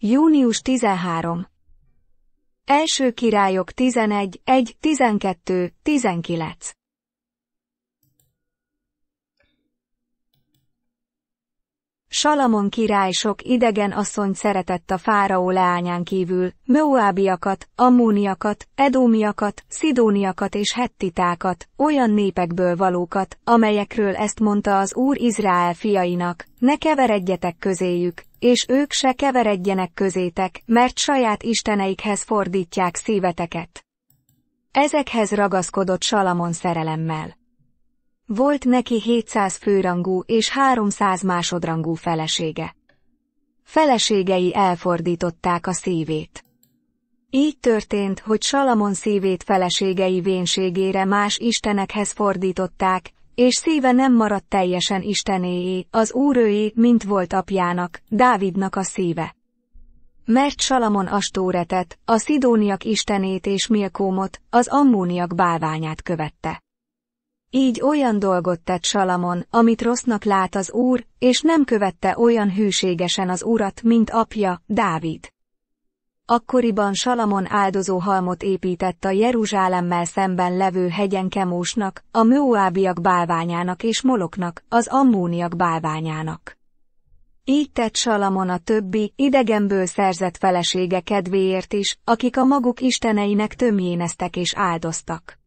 Június 13. Első királyok 11, 1, 12, 19. Salamon király sok idegen asszony szeretett a fáraó leányán kívül, Moábiakat, Ammóniakat, Edómiakat, Szidóniakat és Hettitákat, olyan népekből valókat, amelyekről ezt mondta az Úr Izrael fiainak, ne keveredjetek közéjük, és ők se keveredjenek közétek, mert saját isteneikhez fordítják szíveteket. Ezekhez ragaszkodott Salamon szerelemmel. Volt neki 700 főrangú és 300 másodrangú felesége. Feleségei elfordították a szívét. Így történt, hogy Salamon szívét feleségei vénségére más istenekhez fordították, és szíve nem maradt teljesen istenéé, az úrőé, mint volt apjának, Dávidnak a szíve. Mert Salamon Astóretet, a szidóniak istenét és Milkómot, az ammóniak bálványát követte. Így olyan dolgot tett Salamon, amit rossznak lát az úr, és nem követte olyan hűségesen az urat, mint apja, Dávid. Akkoriban Salamon áldozó halmot épített a Jeruzsálemmel szemben levő hegyen Kemósnak, a Móábiak bálványának és Moloknak, az Ammóniak bálványának. Így tett Salamon a többi, idegenből szerzett felesége kedvéért is, akik a maguk isteneinek tömjéneztek és áldoztak.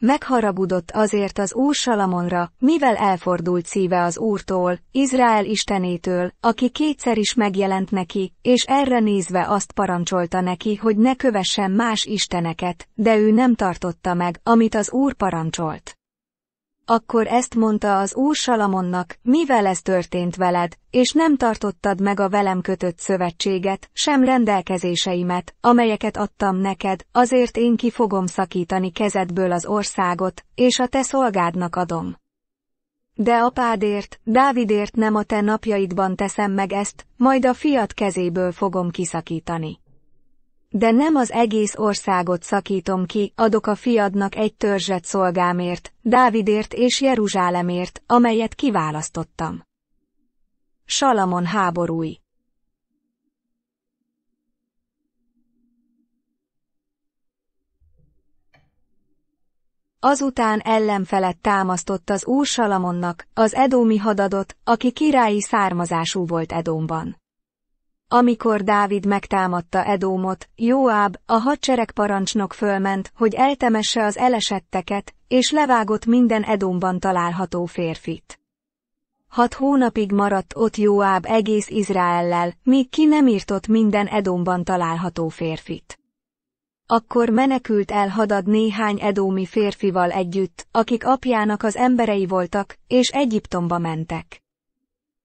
Megharagudott azért az úr Salamonra, mivel elfordult szíve az úrtól, Izrael istenétől, aki kétszer is megjelent neki, és erre nézve azt parancsolta neki, hogy ne kövessen más isteneket, de ő nem tartotta meg, amit az úr parancsolt akkor ezt mondta az úr Salamonnak, mivel ez történt veled, és nem tartottad meg a velem kötött szövetséget, sem rendelkezéseimet, amelyeket adtam neked, azért én ki fogom szakítani kezedből az országot, és a te szolgádnak adom. De apádért, Dávidért nem a te napjaidban teszem meg ezt, majd a fiat kezéből fogom kiszakítani. De nem az egész országot szakítom ki, adok a fiadnak egy törzset szolgámért, Dávidért és Jeruzsálemért, amelyet kiválasztottam. Salamon háborúi Azután ellenfelet támasztott az úr Salamonnak, az Edómi hadadot, aki királyi származású volt Edomban. Amikor Dávid megtámadta Edómot, Jóáb, a hadsereg parancsnok fölment, hogy eltemesse az elesetteket, és levágott minden Edomban található férfit. Hat hónapig maradt ott Jóáb egész Izraellel, míg ki nem írtott minden Edomban található férfit. Akkor menekült el Hadad néhány edómi férfival együtt, akik apjának az emberei voltak, és Egyiptomba mentek.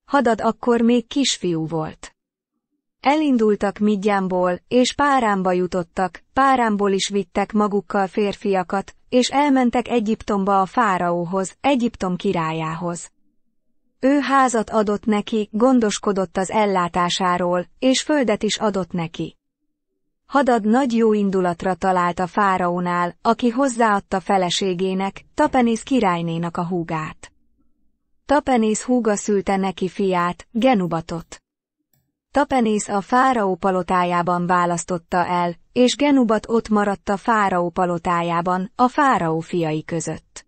Hadad akkor még kisfiú volt. Elindultak Midjánból, és Páránba jutottak, Páránból is vittek magukkal férfiakat, és elmentek Egyiptomba a fáraóhoz, Egyiptom királyához. Ő házat adott neki, gondoskodott az ellátásáról, és földet is adott neki. Hadad nagy jó indulatra talált a fáraónál, aki hozzáadta feleségének, Tapenész királynénak a húgát. Tapenész húga szülte neki fiát, Genubatot. Tapenész a fáraó palotájában választotta el, és Genubat ott maradt a fáraó palotájában, a fáraó fiai között.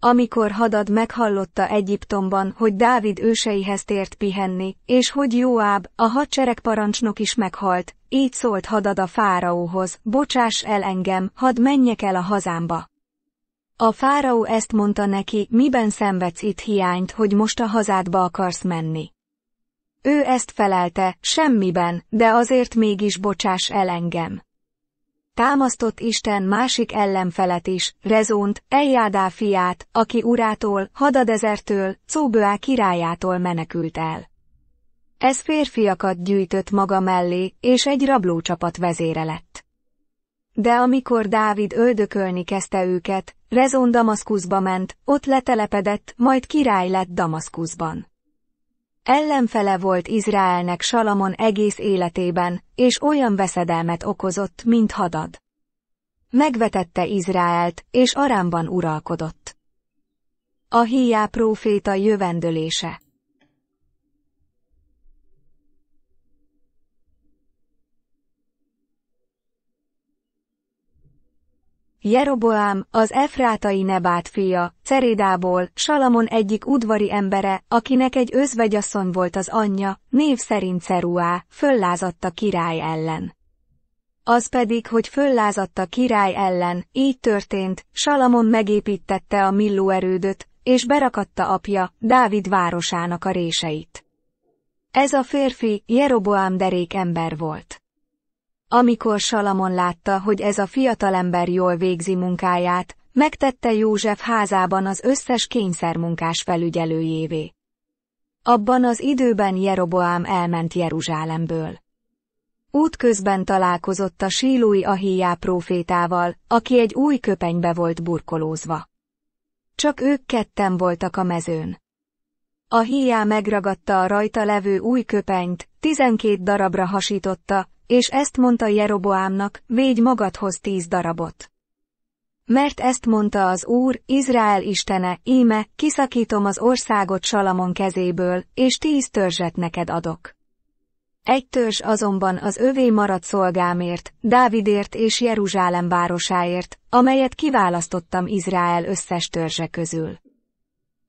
Amikor Hadad meghallotta Egyiptomban, hogy Dávid őseihez tért pihenni, és hogy Jóáb a hadsereg parancsnok is meghalt, így szólt Hadad a fáraóhoz, bocsáss el engem, hadd menjek el a hazámba. A fáraó ezt mondta neki, miben szenvedsz itt hiányt, hogy most a hazádba akarsz menni. Ő ezt felelte, semmiben, de azért mégis bocsás el engem. Támasztott Isten másik ellenfelet is, Rezont, Eljádá fiát, aki urától, Hadadezertől, Cóböá királyától menekült el. Ez férfiakat gyűjtött maga mellé, és egy rablócsapat vezére lett. De amikor Dávid öldökölni kezdte őket, Rezon Damaszkuszba ment, ott letelepedett, majd király lett Damaszkuszban. Ellenfele volt Izraelnek Salamon egész életében, és olyan veszedelmet okozott, mint Hadad. Megvetette Izraelt, és Arámban uralkodott. A hiá próféta jövendőlése Jeroboám, az Efrátai Nebát fia, Cerédából, Salamon egyik udvari embere, akinek egy özvegyasszony volt az anyja, név szerint Ceruá, a király ellen. Az pedig, hogy a király ellen, így történt, Salamon megépítette a erődöt, és berakatta apja, Dávid városának a réseit. Ez a férfi, Jeroboám derék ember volt. Amikor Salamon látta, hogy ez a fiatalember jól végzi munkáját, megtette József házában az összes kényszermunkás felügyelőjévé. Abban az időben Jeroboám elment Jeruzsálemből. Útközben találkozott a sílói Ahiá prófétával, aki egy új köpenybe volt burkolózva. Csak ők ketten voltak a mezőn. A hiá megragadta a rajta levő új köpenyt, tizenkét darabra hasította, és ezt mondta Jeroboámnak, védj magadhoz tíz darabot. Mert ezt mondta az Úr, Izrael istene, íme, kiszakítom az országot Salamon kezéből, és tíz törzset neked adok. Egy törzs azonban az övé maradt szolgámért, Dávidért és Jeruzsálem városáért, amelyet kiválasztottam Izrael összes törzse közül.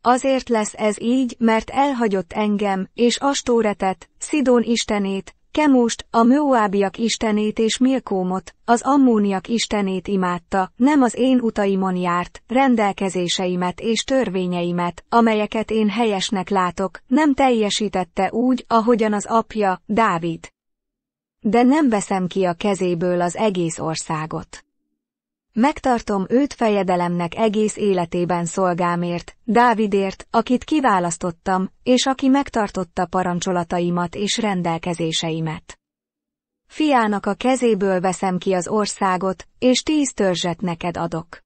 Azért lesz ez így, mert elhagyott engem, és Astóretet, Szidón istenét, Kemust, a Moábiak istenét és Milkómot, az Ammóniak istenét imádta, nem az én utaimon járt, rendelkezéseimet és törvényeimet, amelyeket én helyesnek látok, nem teljesítette úgy, ahogyan az apja, Dávid. De nem veszem ki a kezéből az egész országot. Megtartom őt fejedelemnek egész életében szolgámért, Dávidért, akit kiválasztottam, és aki megtartotta parancsolataimat és rendelkezéseimet. Fiának a kezéből veszem ki az országot, és tíz törzset neked adok.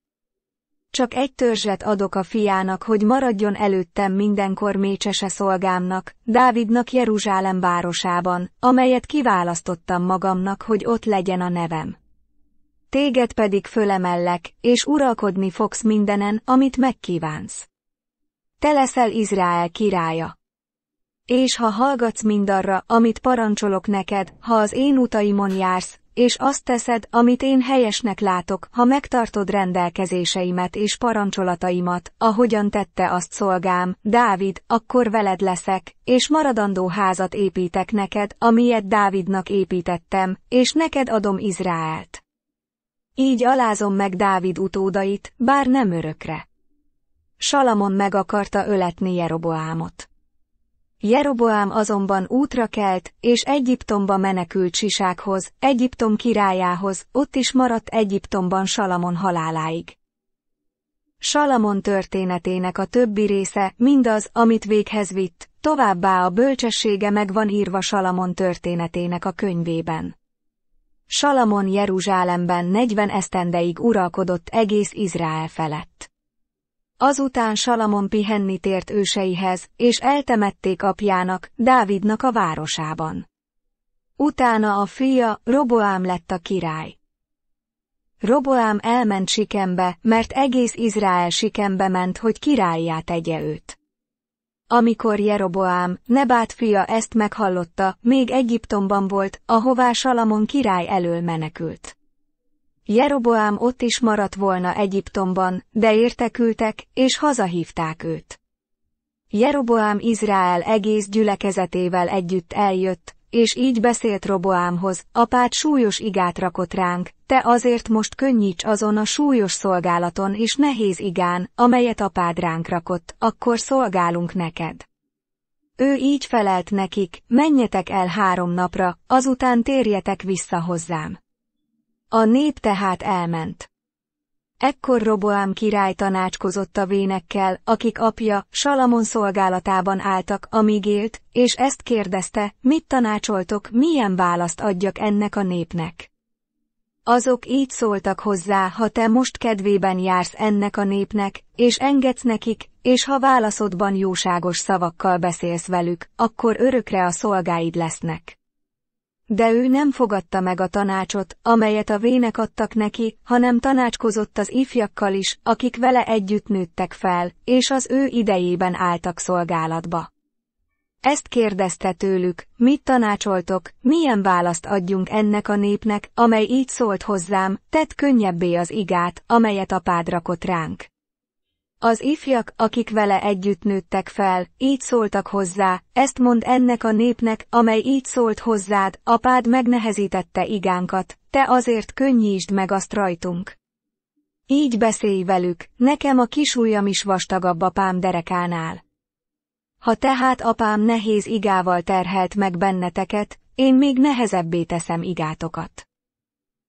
Csak egy törzset adok a fiának, hogy maradjon előttem mindenkor mécsese szolgámnak, Dávidnak Jeruzsálem városában, amelyet kiválasztottam magamnak, hogy ott legyen a nevem téged pedig fölemellek, és uralkodni fogsz mindenen, amit megkívánsz. Te leszel Izrael királya. És ha hallgatsz mindarra, amit parancsolok neked, ha az én utaimon jársz, és azt teszed, amit én helyesnek látok, ha megtartod rendelkezéseimet és parancsolataimat, ahogyan tette azt szolgám, Dávid, akkor veled leszek, és maradandó házat építek neked, amilyet Dávidnak építettem, és neked adom Izraelt. Így alázom meg Dávid utódait, bár nem örökre. Salamon meg akarta öletni Jeroboámot. Jeroboám azonban útra kelt, és Egyiptomba menekült Sisákhoz, Egyiptom királyához, ott is maradt Egyiptomban Salamon haláláig. Salamon történetének a többi része, mindaz, amit véghez vitt, továbbá a bölcsessége meg van írva Salamon történetének a könyvében. Salamon Jeruzsálemben 40 esztendeig uralkodott egész Izrael felett. Azután Salamon pihenni tért őseihez, és eltemették apjának, Dávidnak a városában. Utána a fia, Roboám lett a király. Roboám elment Sikembe, mert egész Izrael Sikembe ment, hogy királyját tegye őt. Amikor Jeroboám, Nebát fia ezt meghallotta, még Egyiptomban volt, ahová Salamon király elől menekült. Jeroboám ott is maradt volna Egyiptomban, de értekültek, és hazahívták őt. Jeroboám Izrael egész gyülekezetével együtt eljött, és így beszélt Roboámhoz, apád súlyos igát rakott ránk, te azért most könnyíts azon a súlyos szolgálaton és nehéz igán, amelyet apád ránk rakott, akkor szolgálunk neked. Ő így felelt nekik, menjetek el három napra, azután térjetek vissza hozzám. A nép tehát elment. Ekkor Roboám király tanácskozott a vénekkel, akik apja, Salamon szolgálatában álltak, amíg élt, és ezt kérdezte, mit tanácsoltok, milyen választ adjak ennek a népnek. Azok így szóltak hozzá, ha te most kedvében jársz ennek a népnek, és engedsz nekik, és ha válaszodban jóságos szavakkal beszélsz velük, akkor örökre a szolgáid lesznek. De ő nem fogadta meg a tanácsot, amelyet a vének adtak neki, hanem tanácskozott az ifjakkal is, akik vele együtt nőttek fel, és az ő idejében álltak szolgálatba. Ezt kérdezte tőlük, mit tanácsoltok, milyen választ adjunk ennek a népnek, amely így szólt hozzám, tett könnyebbé az igát, amelyet apád rakott ránk. Az ifjak, akik vele együtt nőttek fel, így szóltak hozzá, ezt mond ennek a népnek, amely így szólt hozzád, apád megnehezítette igánkat, te azért könnyítsd meg azt rajtunk. Így beszélj velük, nekem a kisújjam is vastagabb apám derekánál. Ha tehát apám nehéz igával terhelt meg benneteket, én még nehezebbé teszem igátokat.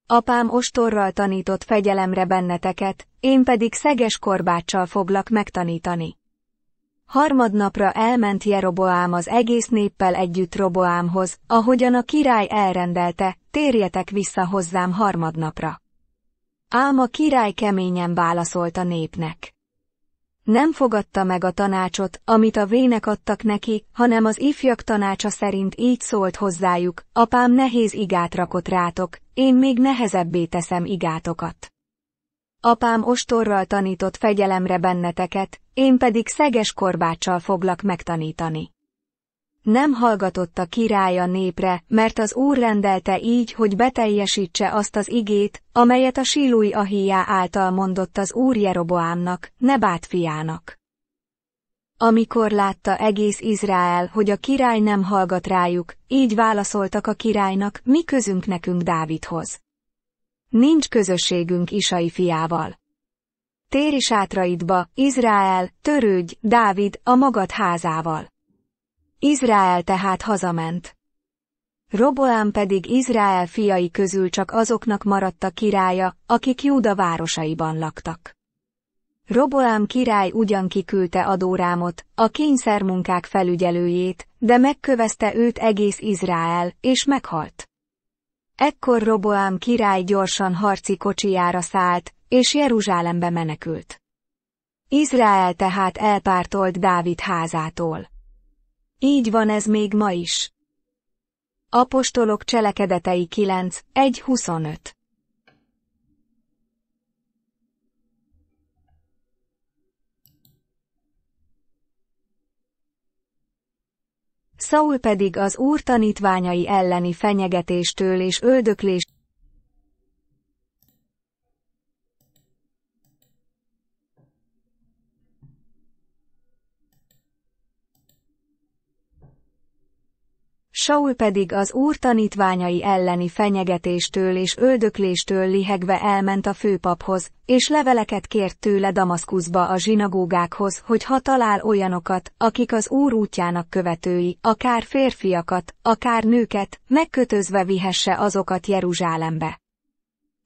Apám ostorral tanított fegyelemre benneteket, én pedig szeges korbáccsal foglak megtanítani. Harmadnapra elment Jeroboám az egész néppel együtt Roboámhoz, ahogyan a király elrendelte, térjetek vissza hozzám harmadnapra. Ám a király keményen válaszolt a népnek. Nem fogadta meg a tanácsot, amit a vének adtak neki, hanem az ifjak tanácsa szerint így szólt hozzájuk, apám nehéz igát rakott rátok, én még nehezebbé teszem igátokat. Apám ostorral tanított fegyelemre benneteket, én pedig szeges korbáccsal foglak megtanítani nem hallgatott a királya népre, mert az Úr rendelte így, hogy beteljesítse azt az igét, amelyet a sílui Ahiá által mondott az Úr Jeroboámnak, Nebát fiának. Amikor látta egész Izrael, hogy a király nem hallgat rájuk, így válaszoltak a királynak, mi közünk nekünk Dávidhoz. Nincs közösségünk Isai fiával. Téri sátraidba, Izrael, törődj, Dávid, a magad házával. Izrael tehát hazament. Roboám pedig Izrael fiai közül csak azoknak maradt a királya, akik Júda városaiban laktak. Roboám király ugyan kiküldte Adórámot, a kényszermunkák felügyelőjét, de megkövezte őt egész Izrael, és meghalt. Ekkor Roboám király gyorsan harci kocsijára szállt, és Jeruzsálembe menekült. Izrael tehát elpártolt Dávid házától. Így van ez még ma is. Apostolok cselekedetei 9, 1-25 Saul pedig az úr tanítványai elleni fenyegetéstől és öldöklés Saul pedig az úr tanítványai elleni fenyegetéstől és öldökléstől lihegve elment a főpaphoz, és leveleket kért tőle Damaszkuszba a zsinagógákhoz, hogy ha talál olyanokat, akik az úr útjának követői, akár férfiakat, akár nőket, megkötözve vihesse azokat Jeruzsálembe.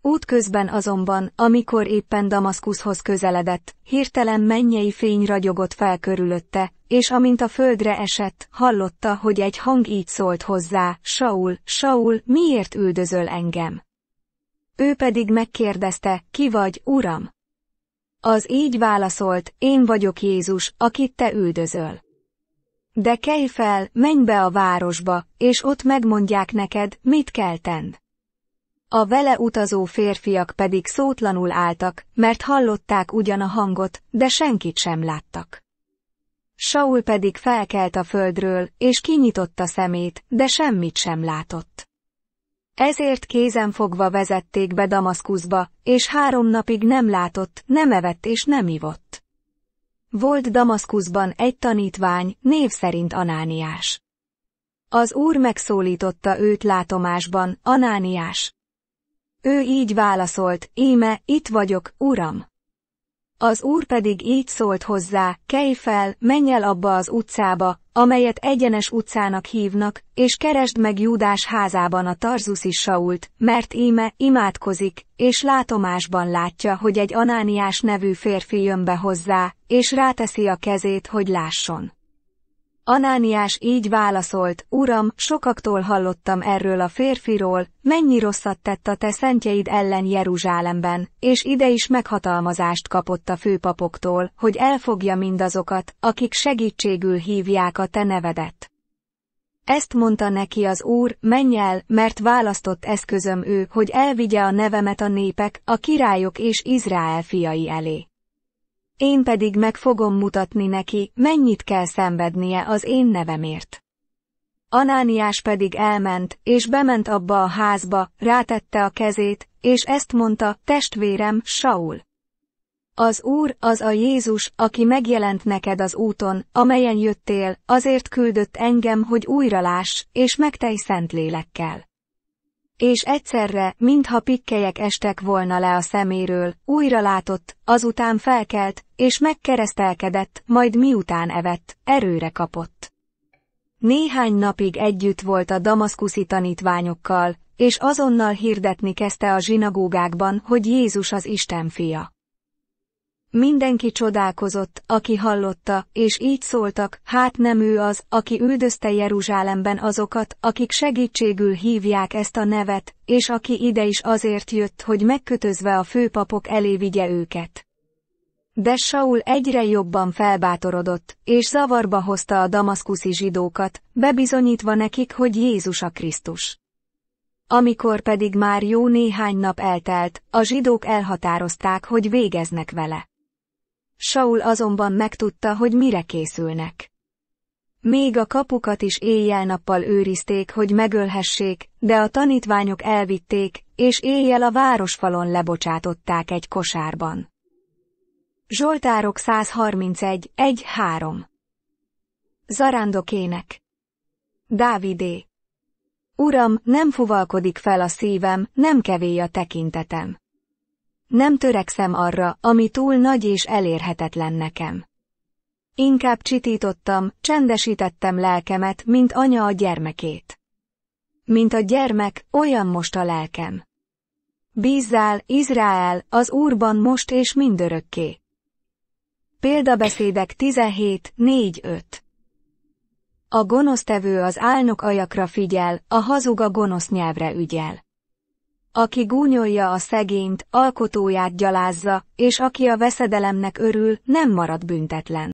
Útközben azonban, amikor éppen Damaszkuszhoz közeledett, hirtelen mennyei fény ragyogott fel körülötte, és amint a földre esett, hallotta, hogy egy hang így szólt hozzá, Saul, Saul, miért üldözöl engem? Ő pedig megkérdezte, ki vagy, uram? Az így válaszolt, én vagyok Jézus, akit te üldözöl. De kelj fel, menj be a városba, és ott megmondják neked, mit kell tenned. A vele utazó férfiak pedig szótlanul álltak, mert hallották ugyan a hangot, de senkit sem láttak. Saul pedig felkelt a földről, és kinyitotta szemét, de semmit sem látott. Ezért kézen fogva vezették be Damaszkuszba, és három napig nem látott, nem evett és nem ivott. Volt Damaszkuszban egy tanítvány, név szerint Anániás. Az úr megszólította őt látomásban, Anániás. Ő így válaszolt, íme, itt vagyok, uram. Az úr pedig így szólt hozzá, kelj fel, menj el abba az utcába, amelyet egyenes utcának hívnak, és keresd meg Júdás házában a Tarzuszi Sault, mert íme imádkozik, és látomásban látja, hogy egy Anániás nevű férfi jön be hozzá, és ráteszi a kezét, hogy lásson. Anániás így válaszolt, Uram, sokaktól hallottam erről a férfiról, mennyi rosszat tett a te szentjeid ellen Jeruzsálemben, és ide is meghatalmazást kapott a főpapoktól, hogy elfogja mindazokat, akik segítségül hívják a te nevedet. Ezt mondta neki az úr, menj el, mert választott eszközöm ő, hogy elvigye a nevemet a népek, a királyok és Izrael fiai elé. Én pedig meg fogom mutatni neki, mennyit kell szenvednie az én nevemért. Anániás pedig elment, és bement abba a házba, rátette a kezét, és ezt mondta, testvérem, Saul. Az Úr, az a Jézus, aki megjelent neked az úton, amelyen jöttél, azért küldött engem, hogy újra láss, és megtej szent lélekkel és egyszerre, mintha pikkelyek estek volna le a szeméről, újra látott, azután felkelt, és megkeresztelkedett, majd miután evett, erőre kapott. Néhány napig együtt volt a damaszkuszi tanítványokkal, és azonnal hirdetni kezdte a zsinagógákban, hogy Jézus az Isten fia. Mindenki csodálkozott, aki hallotta, és így szóltak, hát nem ő az, aki üldözte Jeruzsálemben azokat, akik segítségül hívják ezt a nevet, és aki ide is azért jött, hogy megkötözve a főpapok elé vigye őket. De Saul egyre jobban felbátorodott, és zavarba hozta a damaszkuszi zsidókat, bebizonyítva nekik, hogy Jézus a Krisztus. Amikor pedig már jó néhány nap eltelt, a zsidók elhatározták, hogy végeznek vele. Saul azonban megtudta, hogy mire készülnek. Még a kapukat is éjjel-nappal őrizték, hogy megölhessék, de a tanítványok elvitték, és éjjel a városfalon lebocsátották egy kosárban. Zsoltárok 131, 1-3 Zarándokének Dávidé Uram, nem fuvalkodik fel a szívem, nem kevély a tekintetem. Nem törekszem arra, ami túl nagy és elérhetetlen nekem. Inkább csitítottam, csendesítettem lelkemet, mint anya a gyermekét. Mint a gyermek, olyan most a lelkem. Bízzál, Izrael, az Úrban most és mindörökké. Példabeszédek 17, 4, 5 A gonosztevő az álnok ajakra figyel, a hazug a gonosz nyelvre ügyel. Aki gúnyolja a szegényt, alkotóját gyalázza, és aki a veszedelemnek örül, nem marad büntetlen.